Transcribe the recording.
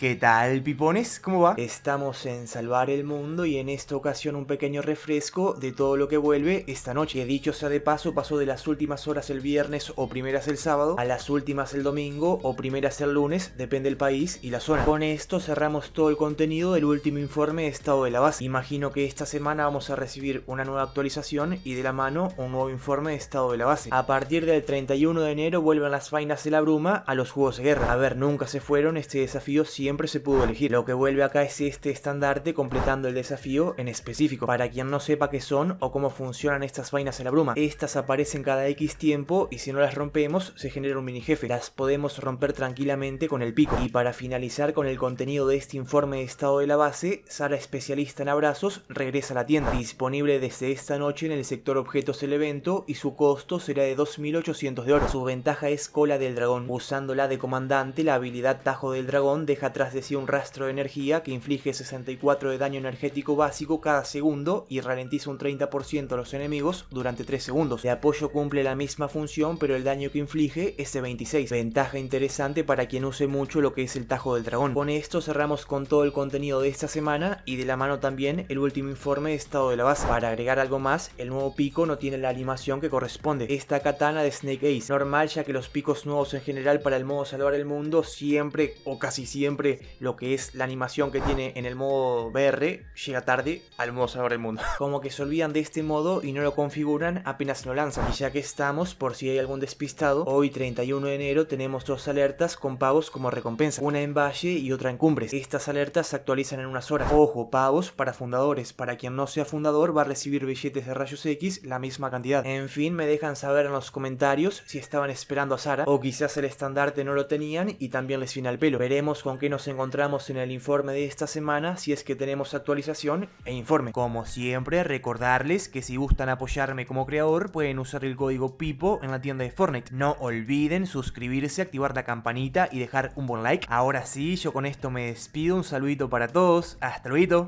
¿Qué tal, pipones? ¿Cómo va? Estamos en Salvar el Mundo y en esta ocasión un pequeño refresco de todo lo que vuelve esta noche. dicho sea de paso, pasó de las últimas horas el viernes o primeras el sábado a las últimas el domingo o primeras el lunes, depende del país y la zona. Con esto cerramos todo el contenido del último informe de estado de la base. Imagino que esta semana vamos a recibir una nueva actualización y de la mano un nuevo informe de estado de la base. A partir del 31 de enero vuelven las vainas de la bruma a los juegos de guerra. A ver, nunca se fueron, este desafío siempre siempre se pudo elegir. Lo que vuelve acá es este estandarte completando el desafío en específico. Para quien no sepa qué son o cómo funcionan estas vainas en la bruma, estas aparecen cada X tiempo y si no las rompemos se genera un mini jefe. Las podemos romper tranquilamente con el pico. Y para finalizar con el contenido de este informe de estado de la base, Sara especialista en abrazos regresa a la tienda, disponible desde esta noche en el sector objetos del evento y su costo será de 2.800 de oro. Su ventaja es cola del dragón. Usándola de comandante, la habilidad tajo del dragón deja tras de un rastro de energía que inflige 64 de daño energético básico cada segundo y ralentiza un 30% a los enemigos durante 3 segundos. De apoyo cumple la misma función, pero el daño que inflige es de 26. Ventaja interesante para quien use mucho lo que es el Tajo del Dragón. Con esto cerramos con todo el contenido de esta semana y de la mano también el último informe de estado de la base. Para agregar algo más, el nuevo pico no tiene la animación que corresponde. Esta katana de Snake Ace, normal ya que los picos nuevos en general para el modo salvar el mundo siempre o casi siempre lo que es la animación que tiene en el modo VR llega tarde al modo salvar del mundo. Como que se olvidan de este modo y no lo configuran apenas lo lanzan. Y ya que estamos, por si hay algún despistado, hoy 31 de enero tenemos dos alertas con pavos como recompensa. Una en Valle y otra en Cumbres. Estas alertas se actualizan en unas horas. Ojo, pavos para fundadores. Para quien no sea fundador va a recibir billetes de rayos X la misma cantidad. En fin, me dejan saber en los comentarios si estaban esperando a Sara o quizás el estandarte no lo tenían y también les fina el pelo. Veremos con qué nos encontramos en el informe de esta semana si es que tenemos actualización e informe. Como siempre, recordarles que si gustan apoyarme como creador pueden usar el código PIPO en la tienda de Fortnite. No olviden suscribirse, activar la campanita y dejar un buen like. Ahora sí, yo con esto me despido, un saludito para todos, hasta luego.